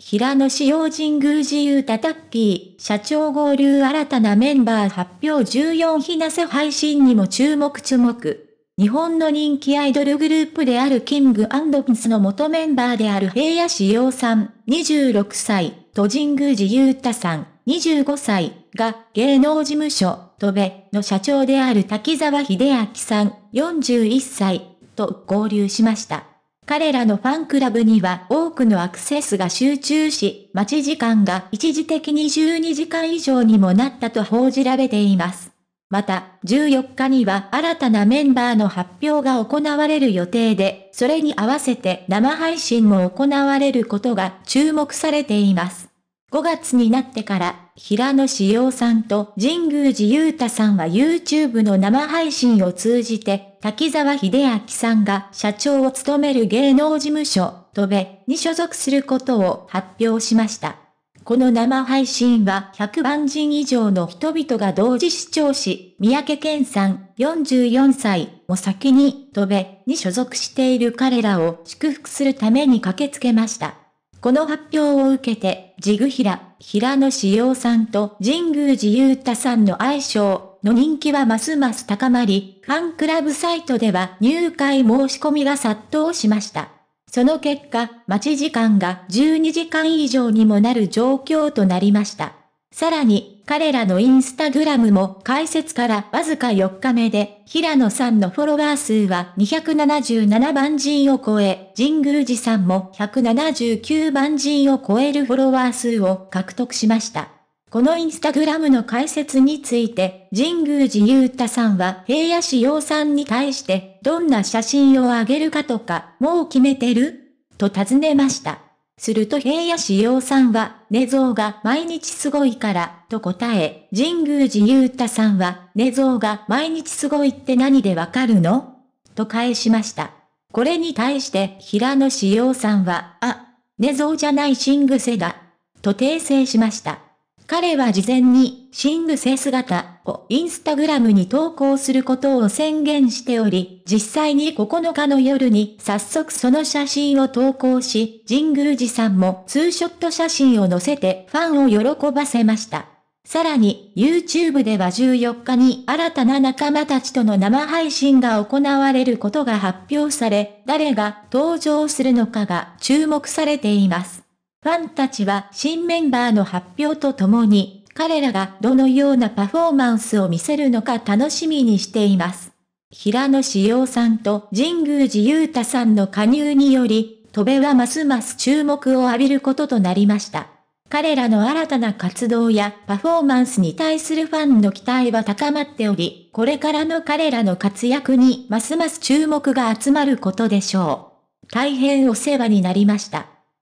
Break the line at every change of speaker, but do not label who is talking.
平野紫耀神宮自由たたっキー、社長合流新たなメンバー発表14日なせ配信にも注目注目。日本の人気アイドルグループであるキングピンスの元メンバーである平野紫耀さん、26歳、と神宮寺勇太さん、25歳、が芸能事務所、戸部の社長である滝沢秀明さん、41歳、と合流しました。彼らのファンクラブには多くのアクセスが集中し、待ち時間が一時的に12時間以上にもなったと報じられています。また、14日には新たなメンバーの発表が行われる予定で、それに合わせて生配信も行われることが注目されています。5月になってから、平野志陽さんと神宮寺勇太さんは YouTube の生配信を通じて滝沢秀明さんが社長を務める芸能事務所、戸部に所属することを発表しました。この生配信は100万人以上の人々が同時視聴し、三宅健さん44歳を先に戸部に所属している彼らを祝福するために駆けつけました。この発表を受けて、ジグヒラ、平野志陽さんと神宮寺勇太さんの愛称、の人気はますます高まり、ファンクラブサイトでは入会申し込みが殺到しました。その結果、待ち時間が12時間以上にもなる状況となりました。さらに、彼らのインスタグラムも開設からわずか4日目で、平野さんのフォロワー数は277万人を超え、神宮寺さんも179万人を超えるフォロワー数を獲得しました。このインスタグラムの解説について、神宮寺勇太さんは平野志陽さんに対して、どんな写真をあげるかとか、もう決めてると尋ねました。すると平野志陽さんは、寝相が毎日すごいから、と答え、神宮寺勇太さんは、寝相が毎日すごいって何でわかるのと返しました。これに対して平野志陽さんは、あ、寝相じゃない新癖だ、と訂正しました。彼は事前に、シングセ姿をインスタグラムに投稿することを宣言しており、実際に9日の夜に早速その写真を投稿し、神宮寺さんもツーショット写真を載せてファンを喜ばせました。さらに、YouTube では14日に新たな仲間たちとの生配信が行われることが発表され、誰が登場するのかが注目されています。ファンたちは新メンバーの発表とともに、彼らがどのようなパフォーマンスを見せるのか楽しみにしています。平野志陽さんと神宮寺勇太さんの加入により、戸部はますます注目を浴びることとなりました。彼らの新たな活動やパフォーマンスに対するファンの期待は高まっており、これからの彼らの活躍にますます注目が集まることでしょう。大変お世話になりました。